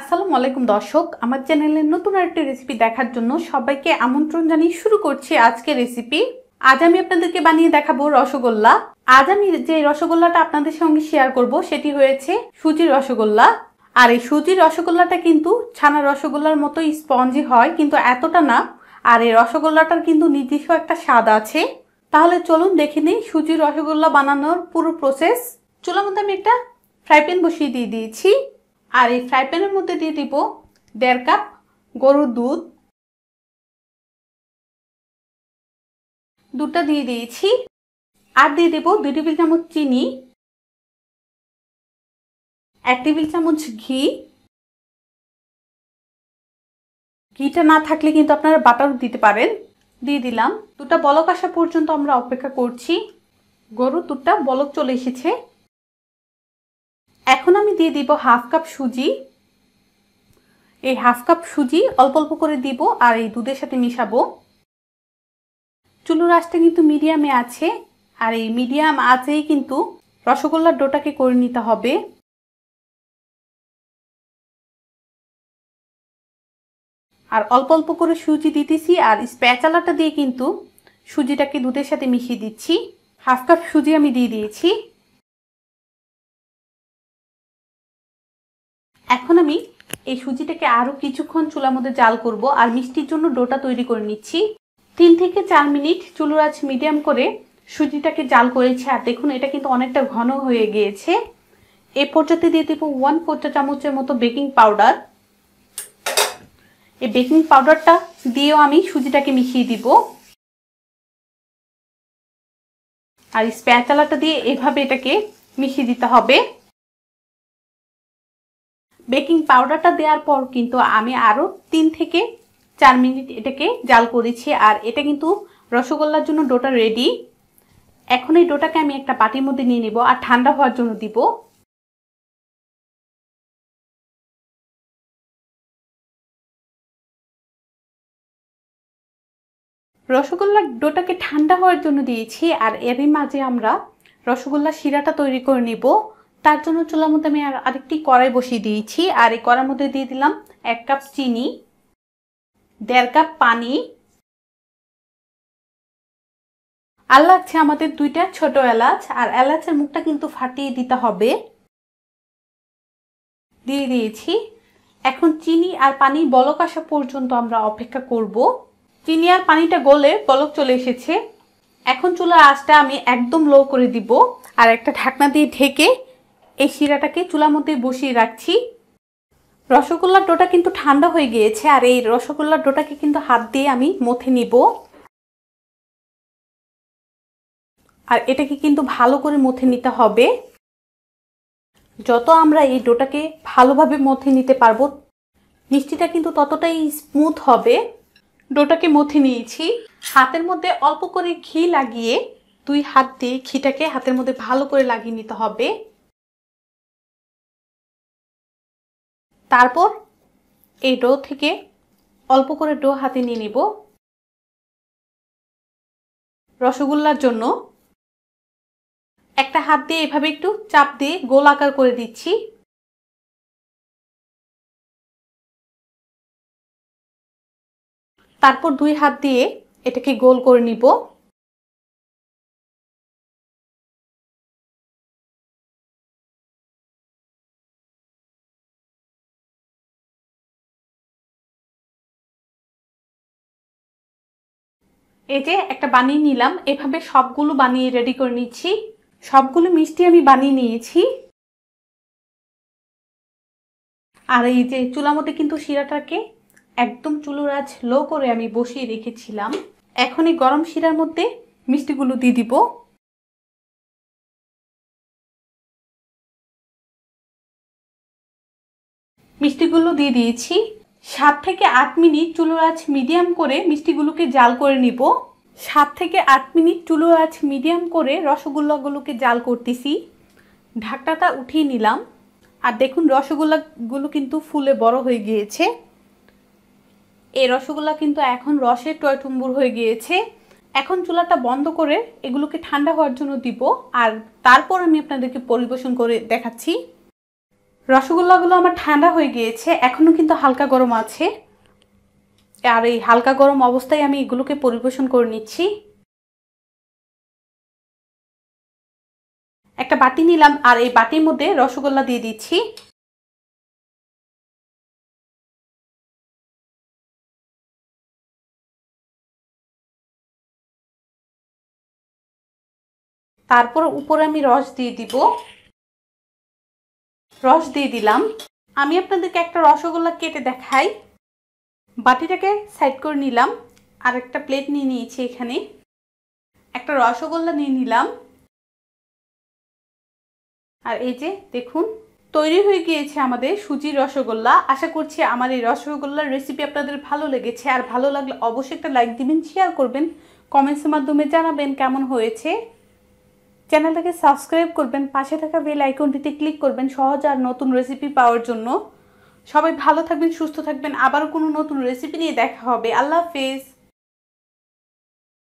আসসালামু আলাইকুম দর্শক আমার চ্যানেলের নতুন আরেকটি রেসিপি দেখার জন্য সবাইকে আমন্ত্রণ জানিয়ে শুরু করছি আজকে রেসিপি আজ আমি আপনাদেরকে বানিয়ে দেখাবো রসগোল্লা আজ আমি যে রসগোল্লাটা আপনাদের সঙ্গে শেয়ার করব সেটি হয়েছে সুজির রসগোল্লা আর এই সুজির রসগোল্লাটা কিন্তু ছানা রসগোল্লার মতো স্পঞ্জি হয় কিন্তু এতটা না আর এই রসগোল্লাটার কিন্তু নির্দিষ্ট একটা স্বাদ আছে তাহলে চলুন দেখে নিই সুজির রসগোল্লা বানানোর পুরো প্রসেস চুলার মধ্যে আমি একটা ফ্রাই প্যান বসিয়ে দিয়ে দিয়েছি আর এই ফ্রাই প্যানের মধ্যে দিয়ে দিব দেড় কাপ গরুর দুধ দুধটা দিয়ে দিয়েছি আর দিয়ে দেব দুই টেবিল চামচ চিনি এক টেবিল চামচ ঘি ঘিটা না থাকলে কিন্তু আপনারা বাটারও দিতে পারেন দিয়ে দিলাম দুটা বলক আসা পর্যন্ত আমরা অপেক্ষা করছি গরুর দুধটা বলক চলে এসেছে এখন আমি দিয়ে দিব হাফ কাপ সুজি এই হাফ কাপ সুজি অল্প অল্প করে দিব আর এই দুধের সাথে মিশাবো চুলোর আঁচটা কিন্তু মিডিয়ামে আছে আর এই মিডিয়াম আছেই কিন্তু রসগোল্লার ডোটাকে করে নিতে হবে আর অল্প অল্প করে সুজি দিতেছি আর স্প্যাচালাটা দিয়ে কিন্তু সুজিটাকে দুধের সাথে মিশিয়ে দিচ্ছি হাফ কাপ সুজি আমি দিয়ে দিয়েছি এখন আমি এই সুজিটাকে আরও কিছুক্ষণ চুলার মধ্যে জাল করব আর মিষ্টির জন্য ডোটা তৈরি করে নিচ্ছি তিন থেকে চার মিনিট চুলোর আঁচ মিডিয়াম করে সুজিটাকে জাল করেছি আর দেখুন এটা কিন্তু অনেকটা ঘন হয়ে গিয়েছে এ পর্যন্ত দিয়ে দেবো ওয়ান ফোর চামচের মতো বেকিং পাউডার এই বেকিং পাউডারটা দিয়েও আমি সুজিটাকে মিশিয়ে দিব আর স্প্যাচালাটা দিয়ে এভাবে এটাকে মিশিয়ে দিতে হবে বেকিং পাউডারটা দেওয়ার পর কিন্তু আমি আরও তিন থেকে চার মিনিট এটাকে জাল করেছি আর এটা কিন্তু রসগোল্লার জন্য ডোটা রেডি এখন এই ডোটাকে আমি একটা পাটির মধ্যে নিয়ে নেব আর ঠান্ডা হওয়ার জন্য দিব রসগোল্লার ডোটাকে ঠান্ডা হওয়ার জন্য দিয়েছি আর এরই মাঝে আমরা রসগোল্লা শিরাটা তৈরি করে নিব তার জন্য চুলার মধ্যে আমি আর আরেকটি কড়াই বসিয়ে দিয়েছি আর এই কড়ার মধ্যে দিয়ে দিলাম এক কাপ চিনি দেড় কাপ পানি আর লাগছে আমাদের দুইটা ছোট এলাচ আর এলাচের মুখটা কিন্তু ফাটিয়ে দিতে হবে দিয়ে দিয়েছি এখন চিনি আর পানি বলক আসা পর্যন্ত আমরা অপেক্ষা করব চিনি আর পানিটা গলে বলক চলে এসেছে এখন চুলার আঁচটা আমি একদম লো করে দিব আর একটা ঢাকনা দিয়ে ঢেকে এই শিরাটাকে চুলার মধ্যে বসিয়ে রাখছি রসগোল্লার ডোটা কিন্তু ঠান্ডা হয়ে গিয়েছে আর এই রসগোল্লার ডোটাকে কিন্তু হাত দিয়ে আমি মথে নিব আর এটাকে কিন্তু ভালো করে মথে নিতে হবে যত আমরা এই ডোটাকে ভালোভাবে মথে নিতে পারবো মিষ্টিটা কিন্তু ততটাই স্মুথ হবে ডোটাকে মথে নিয়েছি হাতের মধ্যে অল্প করে ঘি লাগিয়ে দুই হাত দিয়ে ঘিটাকে হাতের মধ্যে ভালো করে লাগিয়ে নিতে হবে তারপর এই ডো থেকে অল্প করে ডো হাতে নিয়ে নিব রসগোল্লার জন্য একটা হাত দিয়ে এভাবে একটু চাপ দিয়ে গোল আকার করে দিচ্ছি তারপর দুই হাত দিয়ে এটাকে গোল করে নিব এই যে একটা বানিয়ে নিলাম এভাবে সবগুলো বানিয়ে রেডি করে নিচ্ছি সবগুলো মিষ্টি আমি বানিয়ে নিয়েছি আর এই যে চুলামতে কিন্তু শিরাটাকে একদম চুলোর লো করে আমি বসিয়ে রেখেছিলাম এখন এই গরম শিরার মধ্যে মিষ্টিগুলো দিয়ে দিব মিষ্টিগুলো দিয়ে দিয়েছি সাত থেকে আট মিনিট চুলোর আঁচ মিডিয়াম করে মিষ্টিগুলোকে জাল করে নিব সাত থেকে আট মিনিট চুলো আঁচ মিডিয়াম করে রসগোল্লাগুলোকে জাল করতেছি ঢাকটাটা উঠিয়ে নিলাম আর দেখুন রসগোল্লাগুলো কিন্তু ফুলে বড় হয়ে গিয়েছে এই রসগোল্লা কিন্তু এখন রসে টয়টুম্বুর হয়ে গিয়েছে এখন চুলাটা বন্ধ করে এগুলোকে ঠান্ডা হওয়ার জন্য দিব আর তারপর আমি আপনাদেরকে পরিবেশন করে দেখাচ্ছি রসগোল্লাগুলো আমার ঠান্ডা হয়ে গিয়েছে এখনও কিন্তু হালকা গরম আছে আর এই হালকা গরম অবস্থায় আমি এগুলোকে পরিবেশন করে নিচ্ছি একটা বাটি নিলাম আর এই বাটির মধ্যে রসগোল্লা দিয়ে দিচ্ছি তারপর উপরে আমি রস দিয়ে দিব রস দিয়ে দিলাম আমি আপনাদেরকে একটা রসগোল্লা কেটে দেখাই বাটিটাকে সাইড করে নিলাম আর একটা প্লেট নিয়ে নিয়েছি এখানে একটা রসগোল্লা নিয়ে নিলাম আর এই যে দেখুন তৈরি হয়ে গিয়েছে আমাদের সুজির রসগোল্লা আশা করছি আমার এই রসগোল্লার রেসিপি আপনাদের ভালো লেগেছে আর ভালো লাগলে অবশ্যই একটা লাইক দিবেন শেয়ার করবেন কমেন্টসের মাধ্যমে জানাবেন কেমন হয়েছে চ্যানেলটাকে সাবস্ক্রাইব করবেন পাশে থাকা বেল আইকনটিতে ক্লিক করবেন সহজ আর নতুন রেসিপি পাওয়ার জন্য সবাই ভালো থাকবেন সুস্থ থাকবেন আবার কোনো নতুন রেসিপি নিয়ে দেখা হবে আল্লাহ হাফেজ